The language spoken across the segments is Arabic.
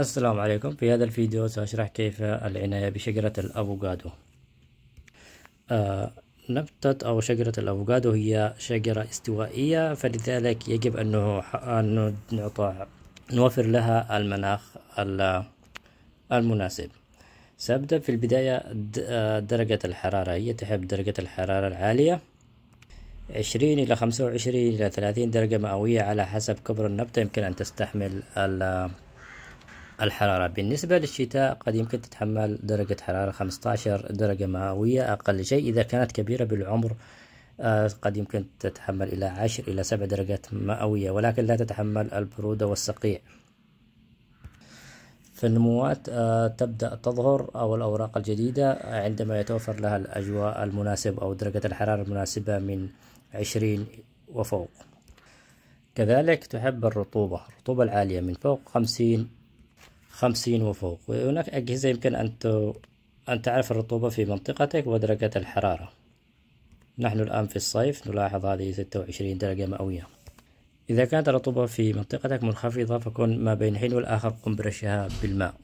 السلام عليكم في هذا الفيديو سأشرح كيف العناية بشجرة الأفوكادو آه نبتة أو شجرة الأفوكادو هي شجرة استوائية فلذلك يجب أنه أن نعطى نوفر لها المناخ المناسب سأبدأ في البداية آه، درجة الحرارة هي تحب درجة الحرارة العالية عشرين إلى خمسة وعشرين إلى ثلاثين درجة مئوية على حسب كبر النبتة يمكن أن تستحمل الحرارة بالنسبة للشتاء قد يمكن تتحمل درجة حرارة 15 درجة مئوية أقل شيء إذا كانت كبيرة بالعمر آه، قد يمكن تتحمل إلى 10 إلى 7 درجات مئوية ولكن لا تتحمل البرودة والصقيع فالنموات آه، تبدأ تظهر أو الأوراق الجديدة عندما يتوفر لها الأجواء المناسبة أو درجة الحرارة المناسبة من 20 وفوق كذلك تحب الرطوبة الرطوبة العالية من فوق 50 خمسين وفوق وهناك أجهزة يمكن أن أن تعرف الرطوبة في منطقتك ودرجة الحرارة نحن الآن في الصيف نلاحظ هذه ستة وعشرين درجة مئوية إذا كانت الرطوبة في منطقتك منخفضة فكن ما بين حين والآخر قم برشها بالماء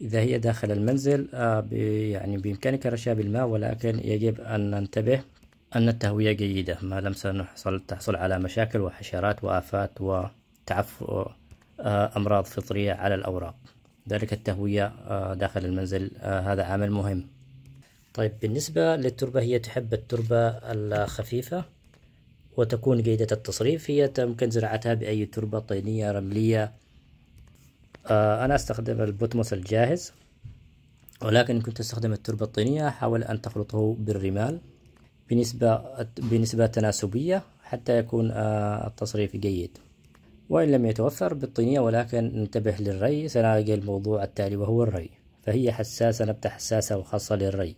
إذا هي داخل المنزل آه، يعني بإمكانك رشها بالماء ولكن يجب أن ننتبه أن التهوية جيدة ما لم سنحصل تحصل على مشاكل وحشرات وآفات وتعفن آه، أمراض فطرية على الأوراق ذلك التهوية آه، داخل المنزل آه، هذا عامل مهم طيب بالنسبة للتربة هي تحب التربة الخفيفة وتكون جيدة التصريف هي يمكن زراعتها بأي تربة طينية رملية أنا أستخدم البوتموس الجاهز ولكن كنت أستخدم التربة الطينية حاول أن تخلطه بالرمال بنسبة بنسبة تناسبية حتى يكون التصريف جيد وإن لم يتوفر بالطينية ولكن انتبه للري سنلاقي الموضوع التالي وهو الري فهي حساسة نبتة حساسة وخاصة للري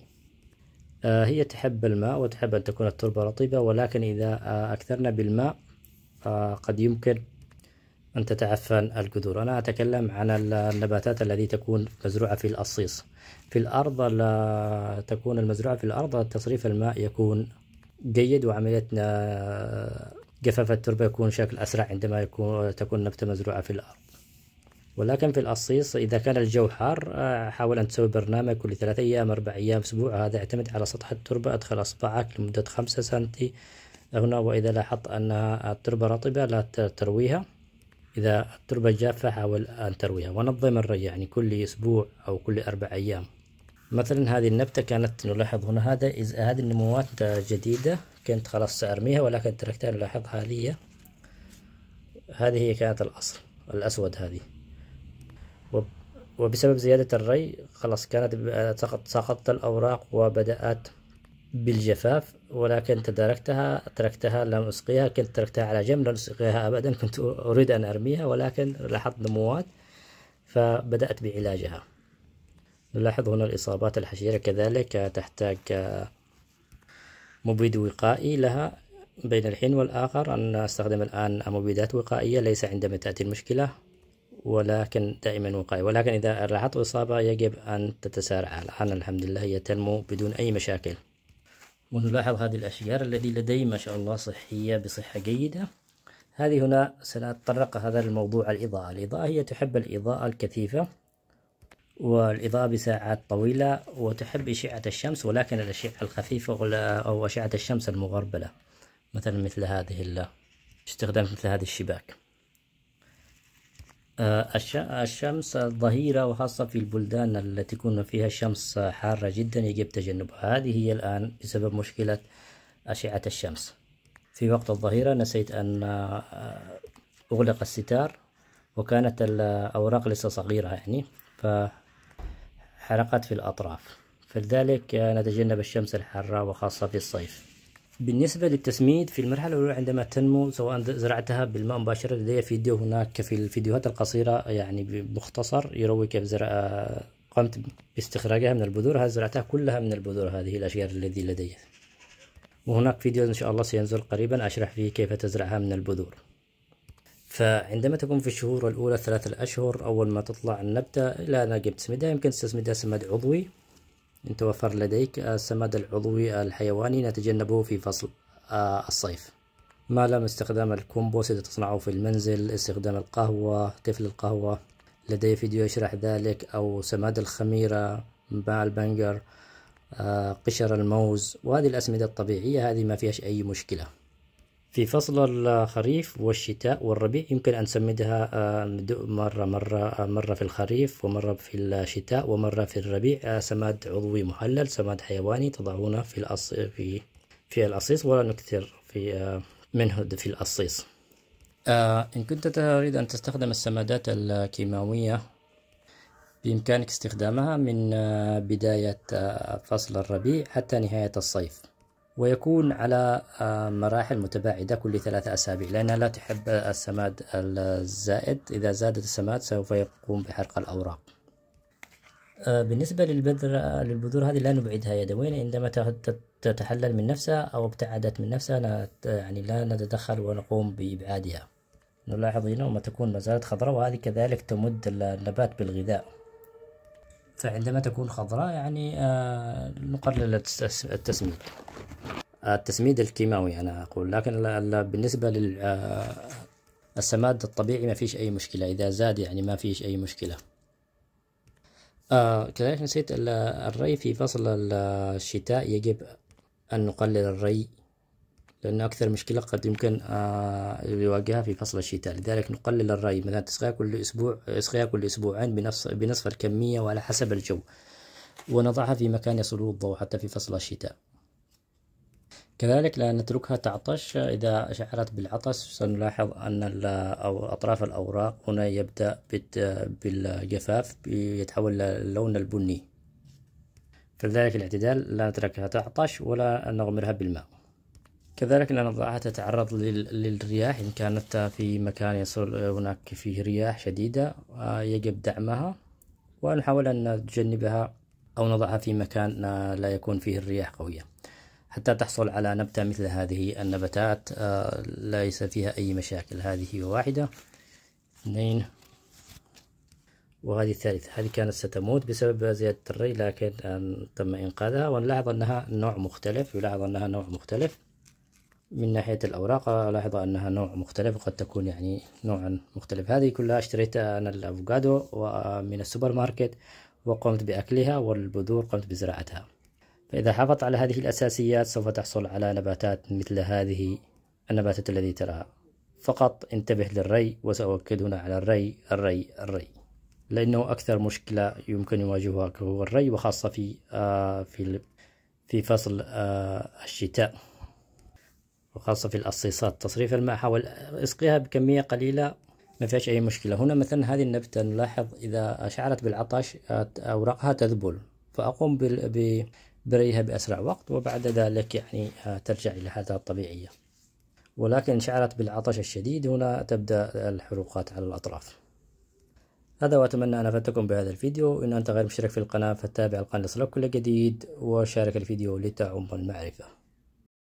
آه، هي تحب الماء وتحب أن تكون التربة رطبة ولكن إذا آه، أكثرنا بالماء آه، قد يمكن أن تتعفن الجذور أنا أتكلم عن النباتات التي تكون مزروعة في الأصيص في الأرض تكون المزروعة في الأرض تصريف الماء يكون جيد وعملية جفاف التربة يكون شكل أسرع عندما يكون تكون نبتة مزروعة في الأرض ولكن في الأصيص إذا كان الجو حار آه، حاول أن تسوي برنامج كل ثلاثة أيام أربع أيام أسبوع هذا يعتمد على سطح التربة أدخل أصبعك لمدة خمسة سنتي هنا وإذا لاحظت أنها التربة رطبة لا ترويها إذا التربة جافة حاول أن ترويها ونظم الري يعني كل أسبوع أو كل أربع أيام مثلا هذه النبتة كانت نلاحظ هنا هذا هذه النموات جديدة كنت خلاص سأرميها ولكن تركتها نلاحظ هذه هذه هي كانت الأصل الأسود هذه وبسبب زيادة الري خلاص كانت سقط سقطت الأوراق وبدأت بالجفاف ولكن تداركتها تركتها لم أسقيها كنت تركتها على جنب لم أسقيها أبدا كنت أريد أن أرميها ولكن لاحظت نموات فبدأت بعلاجها نلاحظ هنا الإصابات الحشرة كذلك تحتاج آه، مبيد وقائي لها بين الحين والآخر أن أستخدم الآن مبيدات وقائية ليس عندما تأتي المشكلة ولكن دائما وقائي ولكن إذا لاحظت إصابة يجب أن تتسارع الآن الحمد لله هي تنمو بدون أي مشاكل ونلاحظ هذه الأشجار التي لدي ما شاء الله صحية بصحة جيدة هذه هنا سنتطرق هذا الموضوع الإضاءة الإضاءة هي تحب الإضاءة الكثيفة والإضاءة بساعات طويلة وتحب أشعة الشمس ولكن الأشعة الخفيفة أو أشعة الشمس المغربلة مثلا مثل هذه ال استخدام مثل هذه الشباك آه، الشمس ظهيرة وخاصة في البلدان التي تكون فيها الشمس حارة جدا يجب تجنبها هذه هي الآن بسبب مشكلة أشعة الشمس في وقت الظهيرة نسيت أن آه، أغلق الستار وكانت الأوراق لسه صغيرة يعني ف حرقت في الأطراف فلذلك نتجنب الشمس الحارة وخاصة في الصيف بالنسبة للتسميد في المرحلة الأولى عندما تنمو سواء زرعتها بالماء مباشرة لدي فيديو هناك في الفيديوهات القصيرة يعني بمختصر يروي كيف زرع قمت باستخراجها من البذور هذه زرعتها كلها من البذور هذه الأشجار الذي لدي وهناك فيديو إن شاء الله سينزل قريبا أشرح فيه كيف تزرعها من البذور فعندما تكون في الشهور الأولى ثلاثة أشهر أول ما تطلع النبتة لا أنا جبت سمدة يمكن تستسمدها سماد عضوي إن توفر لديك السماد العضوي الحيواني نتجنبه في فصل آه، الصيف ما لم استخدام الكومبوست إذا تصنعه في المنزل استخدام القهوة طفل القهوة لدي فيديو يشرح ذلك أو سماد الخميرة مع البنجر آه، قشر الموز وهذه الأسمدة الطبيعية هذه ما فيهاش أي مشكلة في فصل الخريف والشتاء والربيع يمكن أن نسمدها آه، مرة مرة آه، مرة في الخريف ومرة في الشتاء ومرة في الربيع آه، سماد عضوي محلل سماد حيواني تضعونه في الأص في في الأصيص ولا نكثر في منه في الأصيص إن كنت تريد أن تستخدم السمادات الكيماوية بإمكانك استخدامها من بداية فصل الربيع حتى نهاية الصيف ويكون على آه، مراحل متباعدة كل ثلاثة أسابيع لأنها لا تحب السماد الزائد إذا زادت السماد سوف يقوم بحرق الأوراق آه، بالنسبة للبذر للبذور هذه لا نبعدها يدويا عندما تتحلل من نفسها أو ابتعدت من نفسها يعني لا نتدخل ونقوم بإبعادها نلاحظ هنا وما تكون ما زالت خضراء وهذه كذلك تمد النبات بالغذاء فعندما تكون خضراء يعني آه، نقلل التسميد التسميد الكيماوي أنا أقول لكن بالنسبة للسماد آه، الطبيعي ما فيش أي مشكلة إذا زاد يعني ما فيش أي مشكلة آه، كذلك نسيت الري في فصل الشتاء يجب أن نقلل الري لأن أكثر مشكلة قد يمكن آه، يواجهها في فصل الشتاء لذلك نقلل الري مثلا تسقيها كل أسبوع اسقيها كل أسبوعين بنصف, بنصف الكمية وعلى حسب الجو ونضعها في مكان يصل الضوء حتى في فصل الشتاء كذلك لا نتركها تعطش إذا شعرت بالعطش سنلاحظ أن أطراف الأوراق هنا يبدأ بالجفاف يتحول للون البني فلذلك الاعتدال لا نتركها تعطش ولا نغمرها بالماء كذلك الأنظاعة تتعرض للرياح إن كانت في مكان يصل هناك فيه رياح شديدة آه، يجب دعمها ونحاول أن نتجنبها أو نضعها في مكان آه، لا يكون فيه الرياح قوية حتى تحصل على نبتة مثل هذه النباتات آه، ليس فيها أي مشاكل هذه واحدة اثنين وهذه الثالثة هذه كانت ستموت بسبب زيادة الري لكن تم إنقاذها ونلاحظ أنها نوع مختلف يلاحظ أنها نوع مختلف من ناحية الأوراق ألاحظ أنها نوع مختلف وقد تكون يعني نوعا مختلف هذه كلها اشتريت أنا الأفوكادو من السوبر ماركت وقمت بأكلها والبذور قمت بزراعتها فإذا حافظت على هذه الأساسيات سوف تحصل على نباتات مثل هذه النباتات التي تراها فقط انتبه للري وسأؤكد هنا على الري الري الري لأنه أكثر مشكلة يمكن يواجهها هو الري وخاصة في آه في في فصل آه الشتاء وخاصة في الأصيصات تصريف الماء حاول إسقيها بكمية قليلة ما فيهاش أي مشكلة هنا مثلا هذه النبتة نلاحظ إذا شعرت بالعطش أوراقها تذبل فأقوم بريها بأسرع وقت وبعد ذلك يعني آه، ترجع إلى حالتها الطبيعية ولكن شعرت بالعطش الشديد هنا تبدأ الحروقات على الأطراف هذا وأتمنى أن أفدتكم بهذا الفيديو إن أنت غير مشترك في القناة فتابع القناة لصلك كل جديد وشارك الفيديو لتعم المعرفة